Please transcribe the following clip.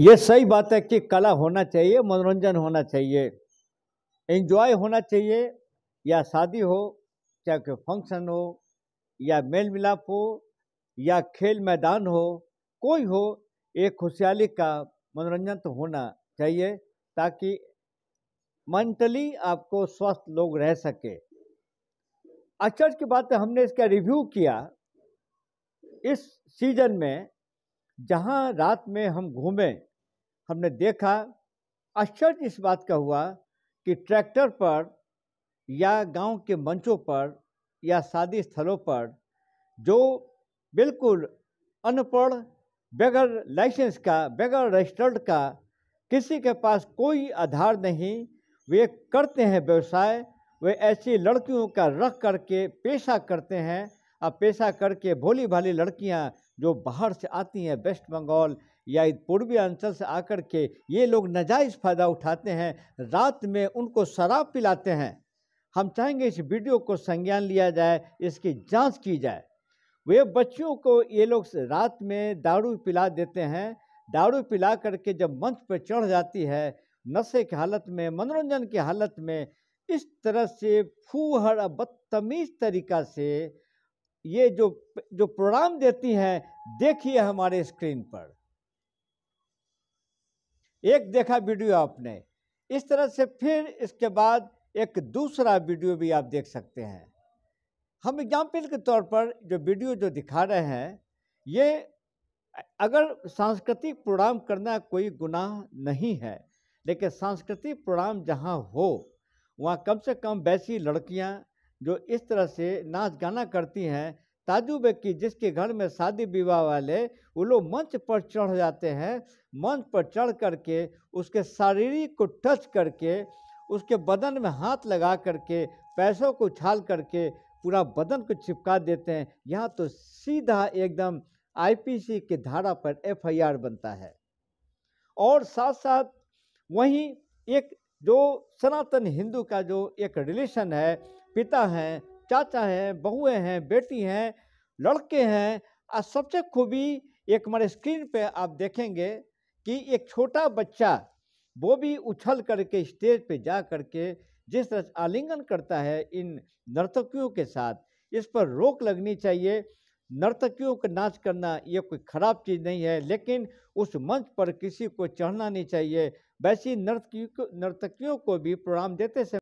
ये सही बात है कि कला होना चाहिए मनोरंजन होना चाहिए एंजॉय होना चाहिए या शादी हो चाहे कोई फंक्शन हो या मेल मिलाप हो या खेल मैदान हो कोई हो एक खुशहाली का मनोरंजन तो होना चाहिए ताकि मेंटली आपको स्वस्थ लोग रह सके आश्चर्य की बात है हमने इसका रिव्यू किया इस सीजन में जहाँ रात में हम घूमें हमने देखा आश्चर्य इस बात का हुआ कि ट्रैक्टर पर या गांव के मंचों पर या शादी स्थलों पर जो बिल्कुल अनपढ़ बगैर लाइसेंस का बगैर रजिस्टर्ड का किसी के पास कोई आधार नहीं वे करते हैं व्यवसाय वे ऐसी लड़कियों का रख करके पेशा करते हैं अब पेशा करके भोली भाली लड़कियां जो बाहर से आती हैं वेस्ट बंगाल या पूर्वी अंचल से आकर के ये लोग नजायज़ फ़ायदा उठाते हैं रात में उनको शराब पिलाते हैं हम चाहेंगे इस वीडियो को संज्ञान लिया जाए इसकी जांच की जाए वे बच्चियों को ये लोग रात में दारू पिला देते हैं दारू पिला करके जब मंच पर चढ़ जाती है नशे की हालत में मनोरंजन की हालत में इस तरह से फूहर बदतमीज़ तरीक़ा से ये जो जो प्रोग्राम देती हैं देखिए हमारे स्क्रीन पर एक देखा वीडियो आपने इस तरह से फिर इसके बाद एक दूसरा वीडियो भी आप देख सकते हैं हम एग्जाम्पल के तौर पर जो वीडियो जो दिखा रहे हैं ये अगर सांस्कृतिक प्रोग्राम करना कोई गुनाह नहीं है लेकिन सांस्कृतिक प्रोग्राम जहाँ हो वहाँ कम से कम वैसी लड़कियाँ जो इस तरह से नाच गाना करती हैं ताजुब है कि जिसके घर में शादी विवाह वाले वो लोग मंच पर चढ़ जाते हैं मंच पर चढ़ करके उसके शारीरिक को टच करके उसके बदन में हाथ लगा करके पैसों को उछाल करके पूरा बदन को चिपका देते हैं यहाँ तो सीधा एकदम आईपीसी के धारा पर एफआईआर बनता है और साथ साथ वहीं एक जो सनातन हिंदू का जो एक रिलेशन है पिता हैं चाचा हैं बहुएँ हैं बेटी हैं लड़के हैं और सबसे खूबी एक हमारे स्क्रीन पे आप देखेंगे कि एक छोटा बच्चा वो भी उछल करके स्टेज पे जा करके जिस तरह आलिंगन करता है इन नर्तकियों के साथ इस पर रोक लगनी चाहिए नर्तकियों का नाच करना ये कोई खराब चीज़ नहीं है लेकिन उस मंच पर किसी को चढ़ना नहीं चाहिए वैसी नर्तकियों नर्तकियों को भी प्रोग्राम देते समय